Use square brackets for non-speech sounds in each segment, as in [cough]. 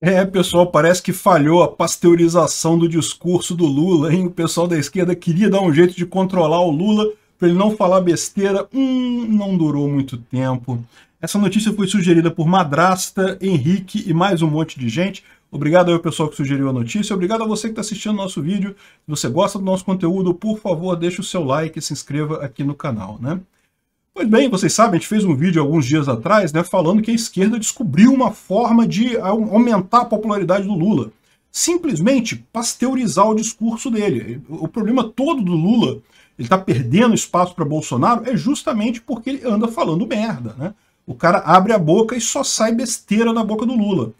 É, pessoal, parece que falhou a pasteurização do discurso do Lula, hein? O pessoal da esquerda queria dar um jeito de controlar o Lula para ele não falar besteira. Hum, não durou muito tempo. Essa notícia foi sugerida por Madrasta, Henrique e mais um monte de gente. Obrigado ao pessoal que sugeriu a notícia. Obrigado a você que está assistindo o nosso vídeo. Se você gosta do nosso conteúdo, por favor, deixe o seu like e se inscreva aqui no canal, né? Pois bem, vocês sabem, a gente fez um vídeo alguns dias atrás né, falando que a esquerda descobriu uma forma de aumentar a popularidade do Lula. Simplesmente pasteurizar o discurso dele. O problema todo do Lula, ele está perdendo espaço para Bolsonaro, é justamente porque ele anda falando merda. Né? O cara abre a boca e só sai besteira na boca do Lula.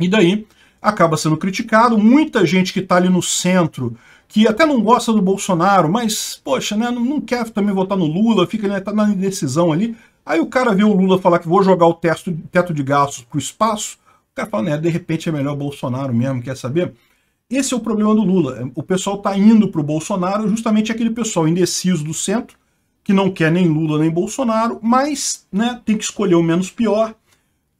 E daí acaba sendo criticado, muita gente que está ali no centro que até não gosta do Bolsonaro, mas, poxa, né, não, quer também votar no Lula, fica né, tá na indecisão ali. Aí o cara vê o Lula falar que vou jogar o teto, teto de gastos para o espaço, o cara fala, né, de repente é melhor Bolsonaro mesmo, quer saber? Esse é o problema do Lula. É, o pessoal está indo para o Bolsonaro, justamente aquele pessoal indeciso do centro, que não quer nem Lula nem Bolsonaro, mas né, tem que escolher o menos pior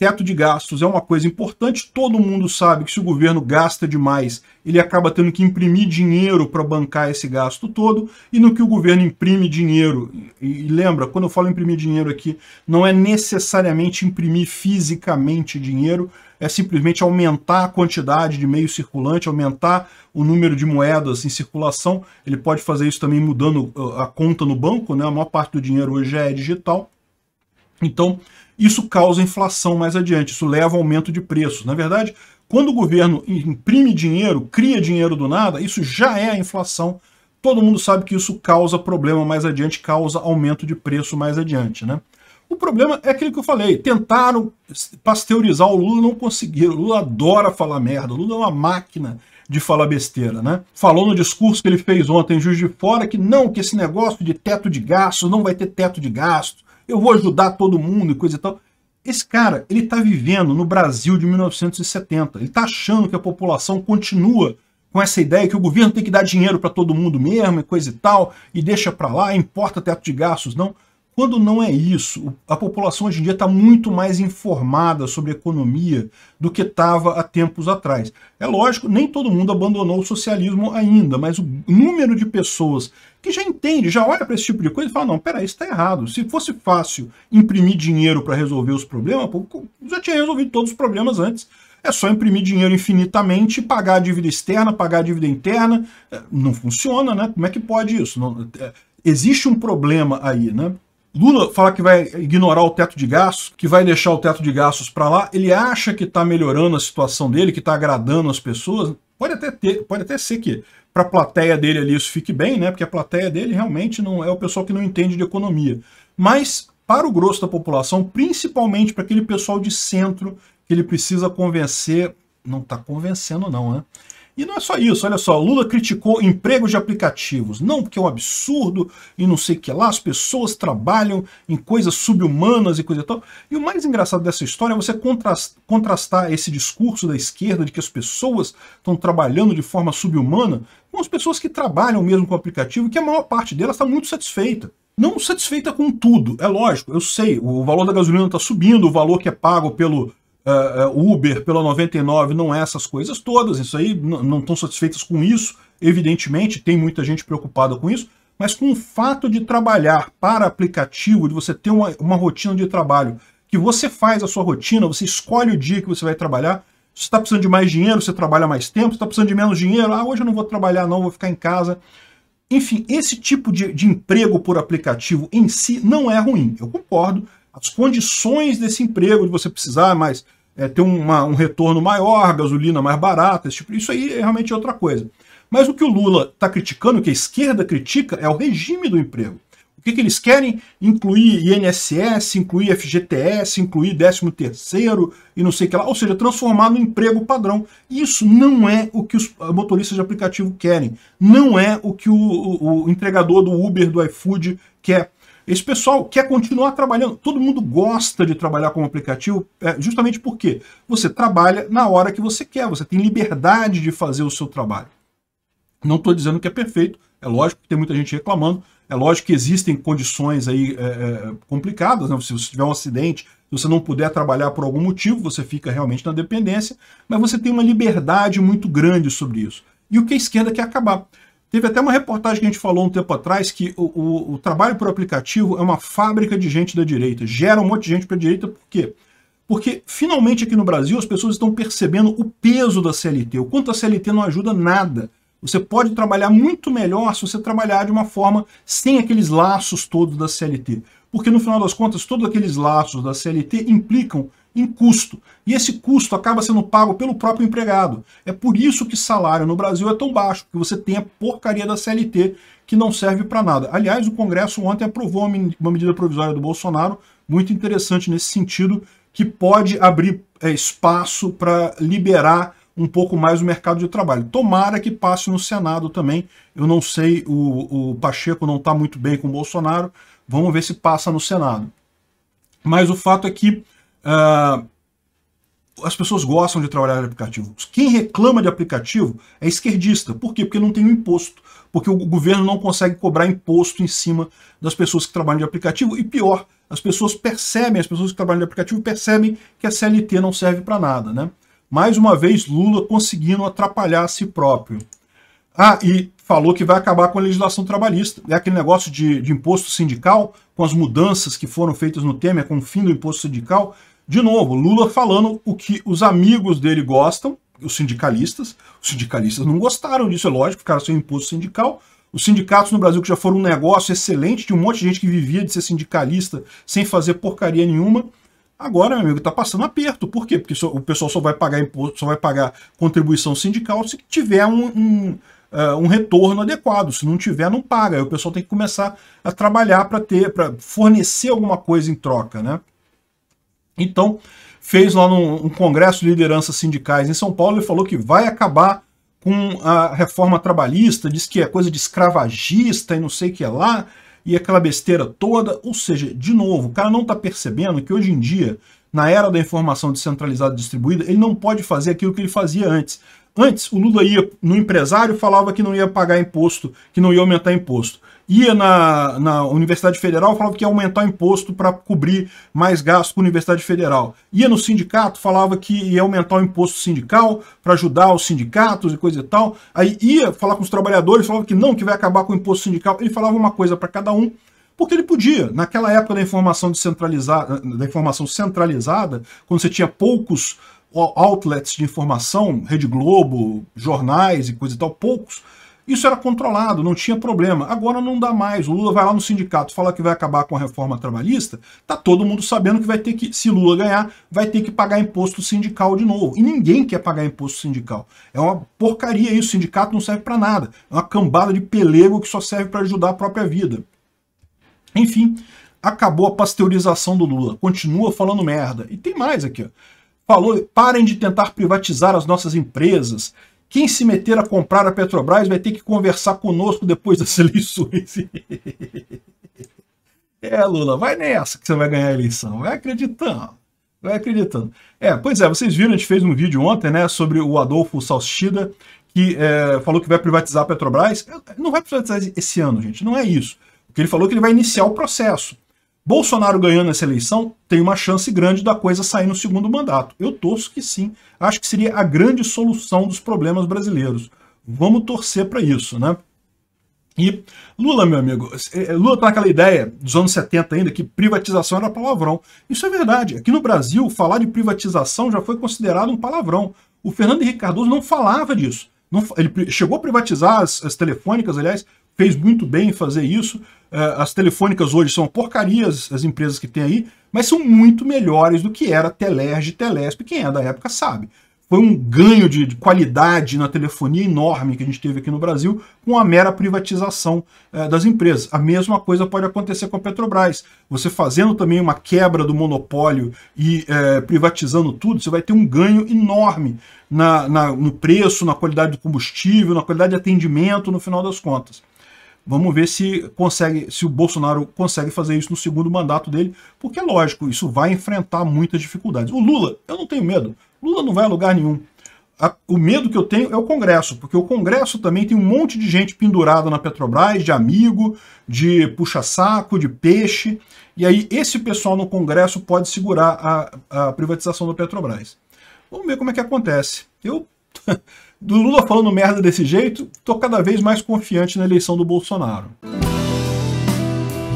Teto de gastos é uma coisa importante, todo mundo sabe que se o governo gasta demais, ele acaba tendo que imprimir dinheiro para bancar esse gasto todo, e no que o governo imprime dinheiro, e lembra, quando eu falo imprimir dinheiro aqui, não é necessariamente imprimir fisicamente dinheiro, é simplesmente aumentar a quantidade de meio circulante, aumentar o número de moedas em circulação, ele pode fazer isso também mudando uh, a conta no banco, né? a maior parte do dinheiro hoje é digital, então, isso causa inflação mais adiante, isso leva a aumento de preços. Na é verdade, quando o governo imprime dinheiro, cria dinheiro do nada, isso já é a inflação. Todo mundo sabe que isso causa problema mais adiante, causa aumento de preço mais adiante, né? O problema é aquilo que eu falei, tentaram pasteurizar o Lula, não conseguiram. O Lula adora falar merda, o Lula é uma máquina de falar besteira, né? Falou no discurso que ele fez ontem Juiz de Fora que não, que esse negócio de teto de gastos não vai ter teto de gasto, eu vou ajudar todo mundo e coisa e tal. Esse cara, ele está vivendo no Brasil de 1970. Ele está achando que a população continua com essa ideia que o governo tem que dar dinheiro para todo mundo mesmo e coisa e tal, e deixa para lá, importa teto de gastos, não. Quando não é isso, a população hoje em dia está muito mais informada sobre economia do que estava há tempos atrás. É lógico, nem todo mundo abandonou o socialismo ainda, mas o número de pessoas que já entende, já olha para esse tipo de coisa e fala, não, peraí, isso está errado. Se fosse fácil imprimir dinheiro para resolver os problemas, pô, já tinha resolvido todos os problemas antes. É só imprimir dinheiro infinitamente, pagar a dívida externa, pagar a dívida interna. É, não funciona, né? Como é que pode isso? Não, é, existe um problema aí, né? Lula fala que vai ignorar o teto de gastos, que vai deixar o teto de gastos para lá. Ele acha que está melhorando a situação dele, que está agradando as pessoas. Pode até, ter, pode até ser que para a plateia dele ali isso fique bem, né? Porque a plateia dele realmente não é o pessoal que não entende de economia. Mas para o grosso da população, principalmente para aquele pessoal de centro que ele precisa convencer, não está convencendo não, né? E não é só isso, olha só, Lula criticou emprego de aplicativos. Não, porque é um absurdo e não sei o que lá, as pessoas trabalham em coisas subhumanas e coisa e tal. E o mais engraçado dessa história é você contrastar esse discurso da esquerda de que as pessoas estão trabalhando de forma subhumana com as pessoas que trabalham mesmo com o aplicativo, que a maior parte delas está muito satisfeita não satisfeita com tudo, é lógico, eu sei, o valor da gasolina está subindo, o valor que é pago pelo uh, Uber pela 99, não é essas coisas todas. Isso aí não estão satisfeitas com isso, evidentemente, tem muita gente preocupada com isso, mas com o fato de trabalhar para aplicativo, de você ter uma, uma rotina de trabalho, que você faz a sua rotina, você escolhe o dia que você vai trabalhar, você está precisando de mais dinheiro, você trabalha mais tempo, você está precisando de menos dinheiro, ah, hoje eu não vou trabalhar não, vou ficar em casa. Enfim, esse tipo de, de emprego por aplicativo em si não é ruim, eu concordo, as condições desse emprego, de você precisar mais é, ter uma, um retorno maior, gasolina mais barata, esse tipo, isso aí é realmente outra coisa. Mas o que o Lula está criticando, o que a esquerda critica, é o regime do emprego. O que, que eles querem? Incluir INSS, incluir FGTS, incluir 13 terceiro e não sei o que lá. Ou seja, transformar no emprego padrão. Isso não é o que os motoristas de aplicativo querem. Não é o que o, o, o entregador do Uber, do iFood quer. Esse pessoal quer continuar trabalhando. Todo mundo gosta de trabalhar como aplicativo, é, justamente porque você trabalha na hora que você quer, você tem liberdade de fazer o seu trabalho. Não estou dizendo que é perfeito, é lógico que tem muita gente reclamando, é lógico que existem condições aí é, é, complicadas, né? se você tiver um acidente, se você não puder trabalhar por algum motivo, você fica realmente na dependência, mas você tem uma liberdade muito grande sobre isso. E o que a esquerda quer acabar? Teve até uma reportagem que a gente falou um tempo atrás que o, o, o trabalho por aplicativo é uma fábrica de gente da direita. Gera um monte de gente para a direita, por quê? Porque finalmente aqui no Brasil as pessoas estão percebendo o peso da CLT, o quanto a CLT não ajuda nada. Você pode trabalhar muito melhor se você trabalhar de uma forma sem aqueles laços todos da CLT. Porque no final das contas, todos aqueles laços da CLT implicam em custo. E esse custo acaba sendo pago pelo próprio empregado. É por isso que salário no Brasil é tão baixo, que você tem a porcaria da CLT que não serve para nada. Aliás, o Congresso ontem aprovou uma medida provisória do Bolsonaro, muito interessante nesse sentido, que pode abrir é, espaço para liberar um pouco mais o mercado de trabalho. Tomara que passe no Senado também. Eu não sei, o, o Pacheco não está muito bem com o Bolsonaro. Vamos ver se passa no Senado. Mas o fato é que Uh, as pessoas gostam de trabalhar em aplicativo. Quem reclama de aplicativo é esquerdista. Por quê? Porque não tem um imposto. Porque o governo não consegue cobrar imposto em cima das pessoas que trabalham de aplicativo. E pior, as pessoas percebem, as pessoas que trabalham de aplicativo percebem que a CLT não serve para nada. Né? Mais uma vez, Lula conseguindo atrapalhar a si próprio. Ah, e falou que vai acabar com a legislação trabalhista. É aquele negócio de, de imposto sindical, com as mudanças que foram feitas no Temer, com o fim do imposto sindical, de novo, Lula falando o que os amigos dele gostam, os sindicalistas. Os sindicalistas não gostaram disso, é lógico, ficaram sem imposto sindical. Os sindicatos no Brasil que já foram um negócio excelente, de um monte de gente que vivia de ser sindicalista sem fazer porcaria nenhuma. Agora, meu amigo, está passando aperto. Por quê? Porque o pessoal só vai pagar imposto, só vai pagar contribuição sindical se tiver um, um, uh, um retorno adequado. Se não tiver, não paga. Aí o pessoal tem que começar a trabalhar para ter, para fornecer alguma coisa em troca, né? Então, fez lá num, um congresso de lideranças sindicais em São Paulo e falou que vai acabar com a reforma trabalhista, diz que é coisa de escravagista e não sei o que é lá, e aquela besteira toda. Ou seja, de novo, o cara não está percebendo que hoje em dia, na era da informação descentralizada e distribuída, ele não pode fazer aquilo que ele fazia antes. Antes, o Lula ia no empresário falava que não ia pagar imposto, que não ia aumentar imposto ia na, na Universidade Federal, falava que ia aumentar o imposto para cobrir mais gastos com a Universidade Federal. Ia no sindicato, falava que ia aumentar o imposto sindical para ajudar os sindicatos e coisa e tal. Aí ia falar com os trabalhadores, falava que não, que vai acabar com o imposto sindical. Ele falava uma coisa para cada um, porque ele podia. Naquela época da informação descentralizada, da informação centralizada, quando você tinha poucos outlets de informação, Rede Globo, jornais e coisa e tal, poucos, isso era controlado, não tinha problema. Agora não dá mais. O Lula vai lá no sindicato, fala que vai acabar com a reforma trabalhista, tá todo mundo sabendo que vai ter que, se Lula ganhar, vai ter que pagar imposto sindical de novo. E ninguém quer pagar imposto sindical. É uma porcaria isso, o sindicato não serve para nada. É uma cambada de pelego que só serve para ajudar a própria vida. Enfim, acabou a pasteurização do Lula. Continua falando merda. E tem mais aqui, ó. Falou, parem de tentar privatizar as nossas empresas. Quem se meter a comprar a Petrobras vai ter que conversar conosco depois das [laughs] eleições. é, Lula, vai nessa que você vai ganhar a eleição. Vai acreditando. Vai acreditando. É, pois é, vocês viram, a gente fez um vídeo ontem, né, sobre o Adolfo Salsichida, que é, falou que vai privatizar a Petrobras. Não vai privatizar esse ano, gente, não é isso. Porque ele falou que ele vai iniciar o processo. Bolsonaro ganhando essa eleição tem uma chance grande da coisa sair no segundo mandato. Eu torço que sim. Acho que seria a grande solução dos problemas brasileiros. Vamos torcer para isso, né? E Lula, meu amigo, é, é, Lula tá naquela ideia dos anos 70 ainda que privatização era palavrão. Isso é verdade. Aqui no Brasil, falar de privatização já foi considerado um palavrão. O Fernando Henrique Cardoso não falava disso. Não, ele chegou a privatizar as, as telefônicas, aliás, fez muito bem em fazer isso. Eh, as telefônicas hoje são porcarias, as empresas que tem aí, mas são muito melhores do que era Telerge, Telesp, quem é da época sabe. Foi um ganho de, qualidade na telefonia enorme que a gente teve aqui no Brasil com a mera privatização eh, das empresas. A mesma coisa pode acontecer com a Petrobras. Você fazendo também uma quebra do monopólio e eh, privatizando tudo, você vai ter um ganho enorme na, na, no preço, na qualidade do combustível, na qualidade de atendimento, no final das contas. Vamos ver se consegue, se o Bolsonaro consegue fazer isso no segundo mandato dele, porque é lógico, isso vai enfrentar muitas dificuldades. O Lula, eu não tenho medo. Lula não vai a lugar nenhum. O medo que eu tenho é o Congresso, porque o Congresso também tem um monte de gente pendurada na Petrobras, de amigo, de puxa-saco, de peixe. E aí esse pessoal no Congresso pode segurar a, a privatização da Petrobras. Vamos ver como é que acontece. Eu [laughs] Do Lula falando merda desse jeito, tô cada vez mais confiante na eleição do Bolsonaro.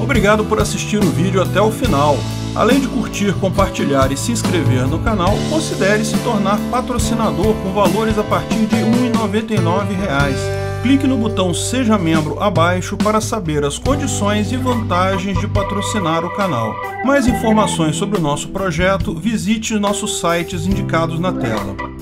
Obrigado por assistir o vídeo até o final. Além de curtir, compartilhar e se inscrever no canal, considere se tornar patrocinador com valores a partir de R$ 1,99. Clique no botão Seja Membro abaixo para saber as condições e vantagens de patrocinar o canal. Mais informações sobre o nosso projeto, visite nossos sites indicados na tela.